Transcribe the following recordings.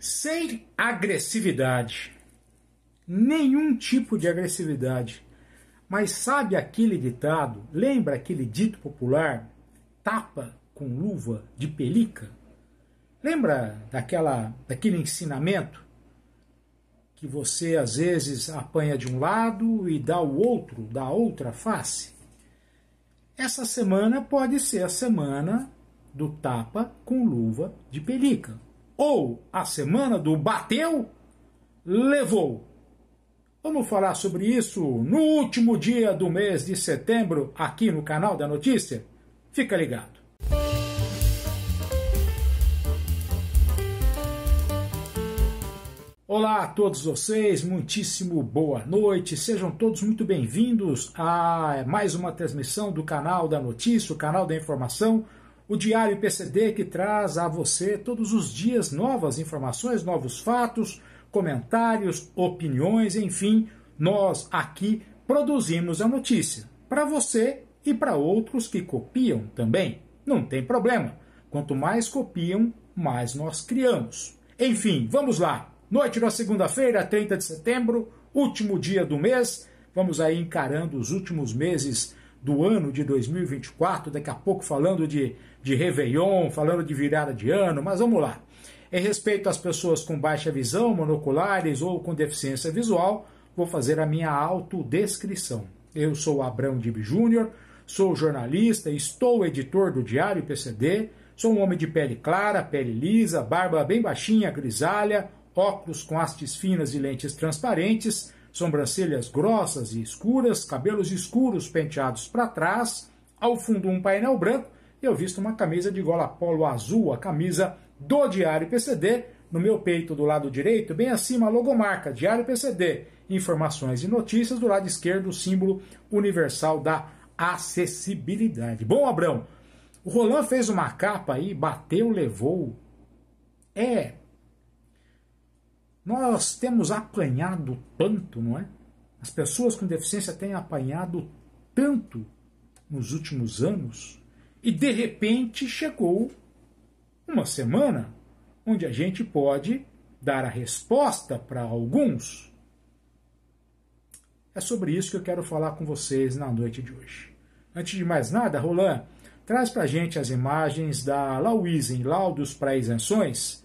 sem agressividade, nenhum tipo de agressividade. Mas sabe aquele ditado? Lembra aquele dito popular? Tapa com luva de pelica? Lembra daquela, daquele ensinamento que você às vezes apanha de um lado e dá o outro, da outra face? Essa semana pode ser a semana do tapa com luva de pelica ou a semana do bateu, levou. Vamos falar sobre isso no último dia do mês de setembro aqui no canal da Notícia? Fica ligado. Olá a todos vocês, muitíssimo boa noite. Sejam todos muito bem-vindos a mais uma transmissão do canal da Notícia, o canal da Informação o Diário PCD que traz a você todos os dias novas informações, novos fatos, comentários, opiniões, enfim, nós aqui produzimos a notícia para você e para outros que copiam também. Não tem problema. Quanto mais copiam, mais nós criamos. Enfim, vamos lá. Noite da segunda-feira, 30 de setembro, último dia do mês. Vamos aí encarando os últimos meses do ano de 2024, daqui a pouco falando de, de Réveillon, falando de virada de ano, mas vamos lá. Em respeito às pessoas com baixa visão, monoculares ou com deficiência visual, vou fazer a minha autodescrição. Eu sou Abrão Dib Júnior, sou jornalista, estou editor do Diário PCD, sou um homem de pele clara, pele lisa, barba bem baixinha, grisalha, óculos com hastes finas e lentes transparentes, sobrancelhas grossas e escuras, cabelos escuros penteados para trás, ao fundo um painel branco, eu visto uma camisa de gola polo azul, a camisa do Diário PCD, no meu peito do lado direito, bem acima a logomarca Diário PCD, informações e notícias, do lado esquerdo o símbolo universal da acessibilidade. Bom, Abrão, o Roland fez uma capa aí, bateu, levou. É, nós temos apanhado tanto, não é? As pessoas com deficiência têm apanhado tanto nos últimos anos e de repente chegou uma semana onde a gente pode dar a resposta para alguns. É sobre isso que eu quero falar com vocês na noite de hoje. Antes de mais nada, Roland, traz para a gente as imagens da Lauizen Laudos para Isenções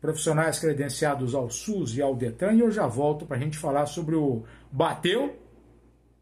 profissionais credenciados ao SUS e ao DETRAN e eu já volto para a gente falar sobre o bateu,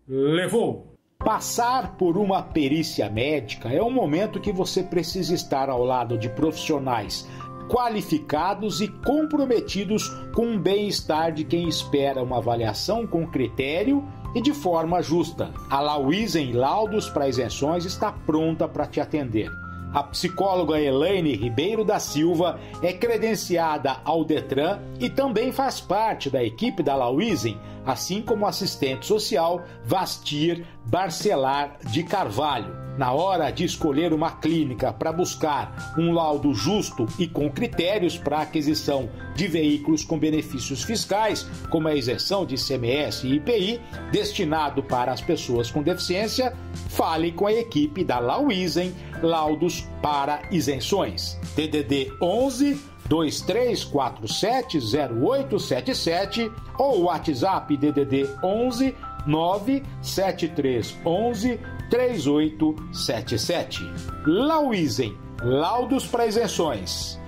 levou. Passar por uma perícia médica é um momento que você precisa estar ao lado de profissionais qualificados e comprometidos com o bem-estar de quem espera uma avaliação com critério e de forma justa. A Lauizen Laudos para Isenções está pronta para te atender a psicóloga Elaine Ribeiro da Silva é credenciada ao Detran e também faz parte da equipe da Lauizen, assim como assistente social Vastir Barcelar de Carvalho. Na hora de escolher uma clínica para buscar um laudo justo e com critérios para aquisição de veículos com benefícios fiscais, como a isenção de Cms e IPI, destinado para as pessoas com deficiência, fale com a equipe da Lauizen Laudos para Isenções. DDD 11 2347 0877 ou WhatsApp DDD 11 97311 3877. Lauizen, laudos para isenções.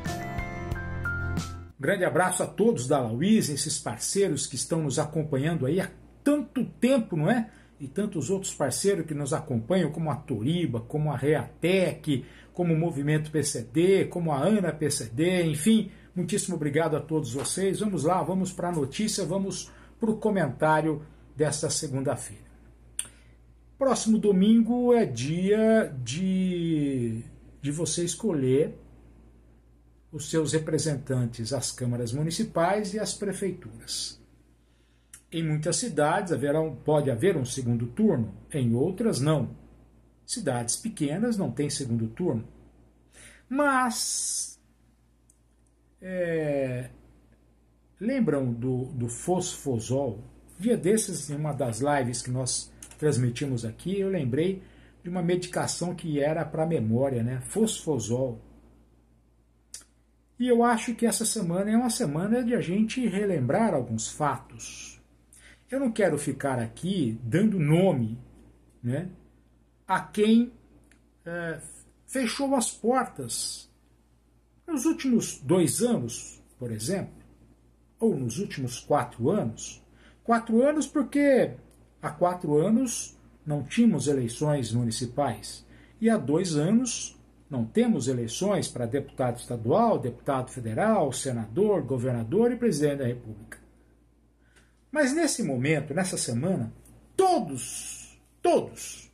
Grande abraço a todos da Lauizen, esses parceiros que estão nos acompanhando aí há tanto tempo, não é? E tantos outros parceiros que nos acompanham, como a Toriba, como a Reatec, como o Movimento PCD, como a Ana PCD, enfim, muitíssimo obrigado a todos vocês. Vamos lá, vamos para a notícia, vamos para o comentário desta segunda-feira. Próximo domingo é dia de, de você escolher os seus representantes às câmaras municipais e às prefeituras. Em muitas cidades haverá, pode haver um segundo turno, em outras não. Cidades pequenas não tem segundo turno. Mas é, lembram do, do fosfosol? via desses, em uma das lives que nós transmitimos aqui, eu lembrei de uma medicação que era para memória, né? Fosfosol. E eu acho que essa semana é uma semana de a gente relembrar alguns fatos. Eu não quero ficar aqui dando nome né, a quem é, fechou as portas nos últimos dois anos, por exemplo, ou nos últimos quatro anos. Quatro anos porque Há quatro anos não tínhamos eleições municipais e há dois anos não temos eleições para deputado estadual, deputado federal, senador, governador e presidente da República. Mas nesse momento, nessa semana, todos, todos,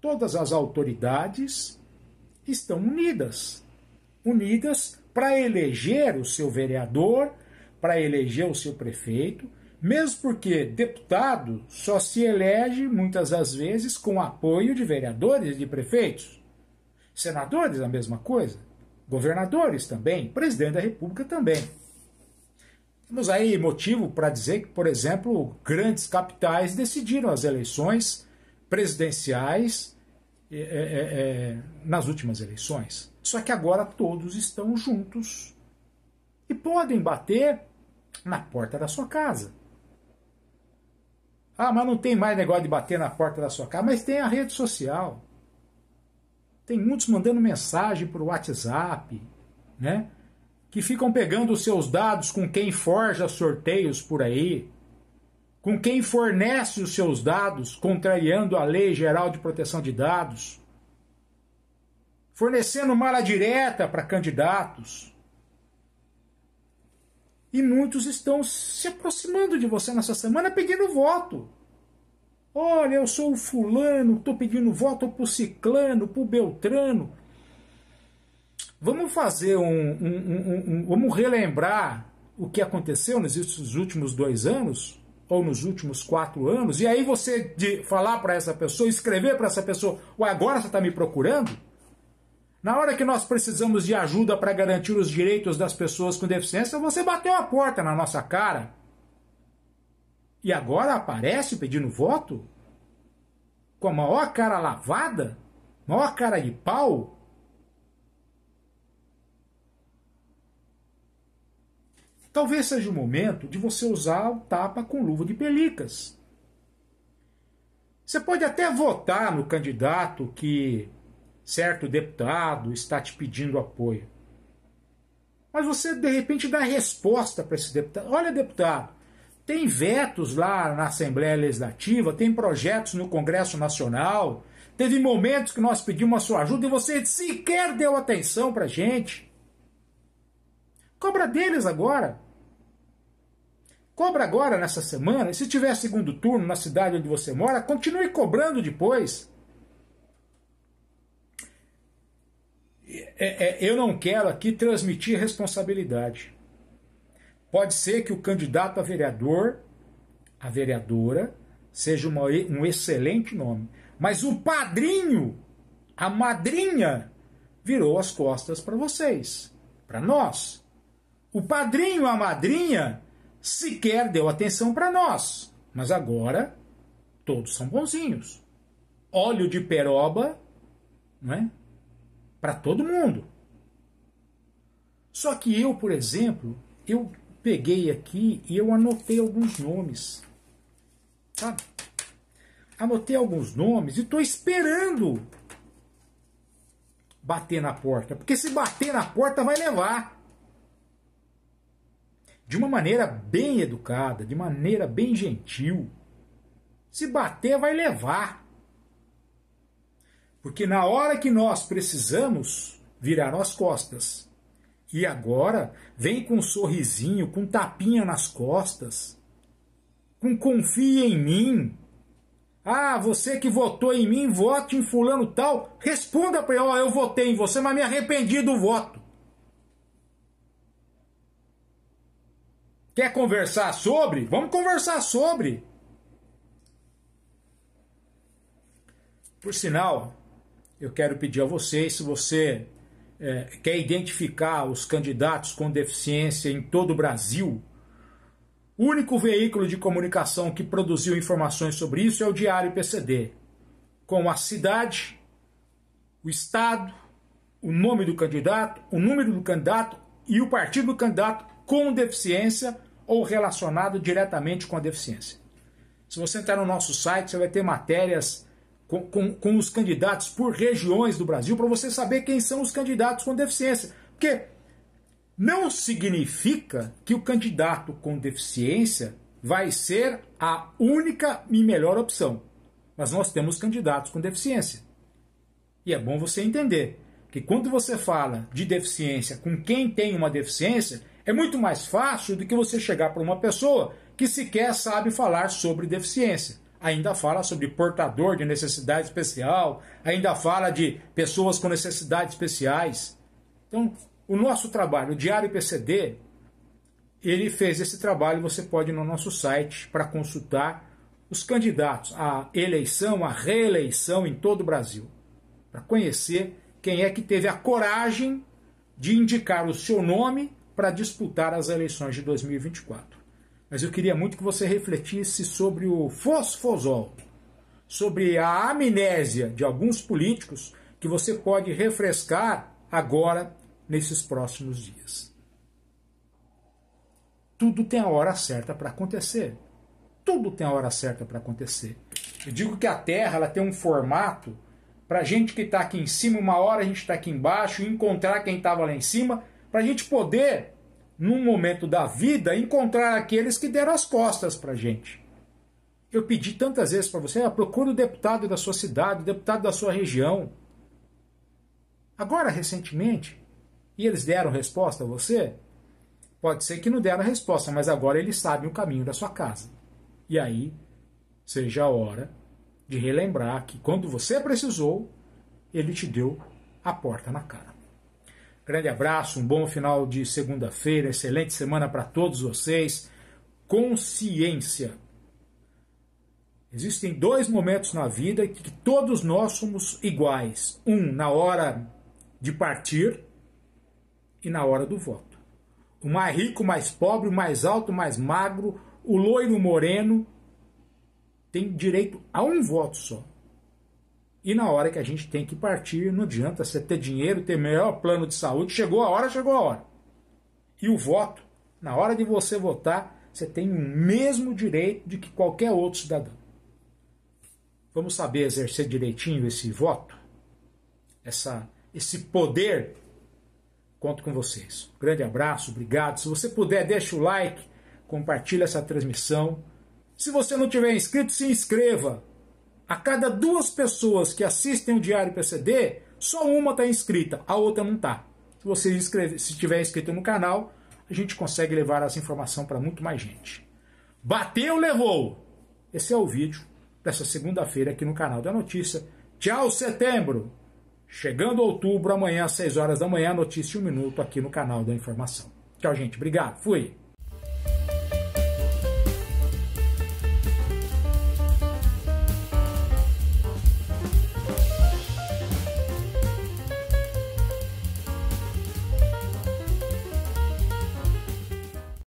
todas as autoridades estão unidas. Unidas para eleger o seu vereador, para eleger o seu prefeito, mesmo porque deputado só se elege, muitas das vezes, com apoio de vereadores e de prefeitos. Senadores, a mesma coisa. Governadores também. Presidente da República também. Temos aí motivo para dizer que, por exemplo, grandes capitais decidiram as eleições presidenciais é, é, é, nas últimas eleições. Só que agora todos estão juntos e podem bater na porta da sua casa. Ah, mas não tem mais negócio de bater na porta da sua casa, mas tem a rede social. Tem muitos mandando mensagem por WhatsApp, né? Que ficam pegando os seus dados com quem forja sorteios por aí, com quem fornece os seus dados, contrariando a Lei Geral de Proteção de Dados, fornecendo mala direta para candidatos e muitos estão se aproximando de você nessa semana pedindo voto. Olha, eu sou o fulano, estou pedindo voto para o ciclano, para o beltrano. Vamos fazer um, um, um, um, Vamos relembrar o que aconteceu nesses últimos dois anos, ou nos últimos quatro anos, e aí você de falar para essa pessoa, escrever para essa pessoa, agora você está me procurando? Na hora que nós precisamos de ajuda para garantir os direitos das pessoas com deficiência, você bateu a porta na nossa cara. E agora aparece pedindo voto? Com a maior cara lavada? Maior cara de pau? Talvez seja o momento de você usar o tapa com luva de pelicas. Você pode até votar no candidato que certo deputado está te pedindo apoio. Mas você, de repente, dá resposta para esse deputado. Olha, deputado, tem vetos lá na Assembleia Legislativa, tem projetos no Congresso Nacional, teve momentos que nós pedimos a sua ajuda e você sequer deu atenção para gente. Cobra deles agora. Cobra agora nessa semana, e se tiver segundo turno na cidade onde você mora, continue cobrando depois. é, é, eu não quero aqui transmitir responsabilidade. Pode ser que o candidato a vereador, a vereadora, seja uma, um excelente nome, mas o padrinho, a madrinha, virou as costas para vocês, para nós. O padrinho, a madrinha, sequer deu atenção para nós, mas agora todos são bonzinhos. Óleo de peroba, né? para todo mundo. Só que eu, por exemplo, eu peguei aqui e eu anotei alguns nomes. Sabe? Anotei alguns nomes e estou esperando bater na porta. Porque se bater na porta, vai levar. De uma maneira bem educada, de maneira bem gentil. Se bater, vai levar. Porque na hora que nós precisamos, viraram as costas. E agora vem com um sorrisinho, com um tapinha nas costas, com confia em mim. Ah, você que votou em mim, vote em fulano tal. Responda para ele, ó, oh, eu votei em você, mas me arrependi do voto. Quer conversar sobre? Vamos conversar sobre. Por sinal, eu quero pedir a vocês, se você é, quer identificar os candidatos com deficiência em todo o Brasil, o único veículo de comunicação que produziu informações sobre isso é o Diário PCD, com a cidade, o estado, o nome do candidato, o número do candidato e o partido do candidato com deficiência ou relacionado diretamente com a deficiência. Se você entrar no nosso site, você vai ter matérias com, com, os candidatos por regiões do Brasil para você saber quem são os candidatos com deficiência. Porque não significa que o candidato com deficiência vai ser a única e melhor opção. Mas nós temos candidatos com deficiência. E é bom você entender que quando você fala de deficiência com quem tem uma deficiência, é muito mais fácil do que você chegar para uma pessoa que sequer sabe falar sobre deficiência ainda fala sobre portador de necessidade especial, ainda fala de pessoas com necessidades especiais. Então, o nosso trabalho, o Diário PCD, ele fez esse trabalho, você pode ir no nosso site para consultar os candidatos à eleição, à reeleição em todo o Brasil, para conhecer quem é que teve a coragem de indicar o seu nome para disputar as eleições de 2024 mas eu queria muito que você refletisse sobre o fosfosol, sobre a amnésia de alguns políticos que você pode refrescar agora nesses próximos dias. Tudo tem a hora certa para acontecer. Tudo tem a hora certa para acontecer. Eu digo que a Terra ela tem um formato para gente que está aqui em cima, uma hora a gente está aqui embaixo, encontrar quem estava lá em cima, para a gente poder num momento da vida, encontrar aqueles que deram as costas para a gente. Eu pedi tantas vezes para você, ah, procura o deputado da sua cidade, o deputado da sua região. Agora, recentemente, e eles deram resposta a você? Pode ser que não deram resposta, mas agora eles sabem o caminho da sua casa. E aí, seja a hora de relembrar que quando você precisou, ele te deu a porta na cara. Grande abraço, um bom final de segunda-feira, excelente semana para todos vocês. Consciência. Existem dois momentos na vida que todos nós somos iguais: um na hora de partir e na hora do voto. O mais rico, mais pobre, o mais alto, mais magro, o loiro, moreno, tem direito a um voto só. E na hora que a gente tem que partir, não adianta você ter dinheiro, ter melhor plano de saúde. Chegou a hora, chegou a hora. E o voto, na hora de você votar, você tem o mesmo direito de que qualquer outro cidadão. Vamos saber exercer direitinho esse voto? Essa, esse poder? Conto com vocês. grande abraço, obrigado. Se você puder, deixa o like, compartilha essa transmissão. Se você não tiver inscrito, se inscreva. A cada duas pessoas que assistem o Diário PCD, só uma está inscrita, a outra não está. Se você inscrever, se tiver inscrito no canal, a gente consegue levar essa informação para muito mais gente. Bateu, levou! Esse é o vídeo dessa segunda-feira aqui no canal da Notícia. Tchau, setembro! Chegando outubro, amanhã às 6 horas da manhã, notícia um minuto aqui no canal da Informação. Tchau, gente. Obrigado. Fui.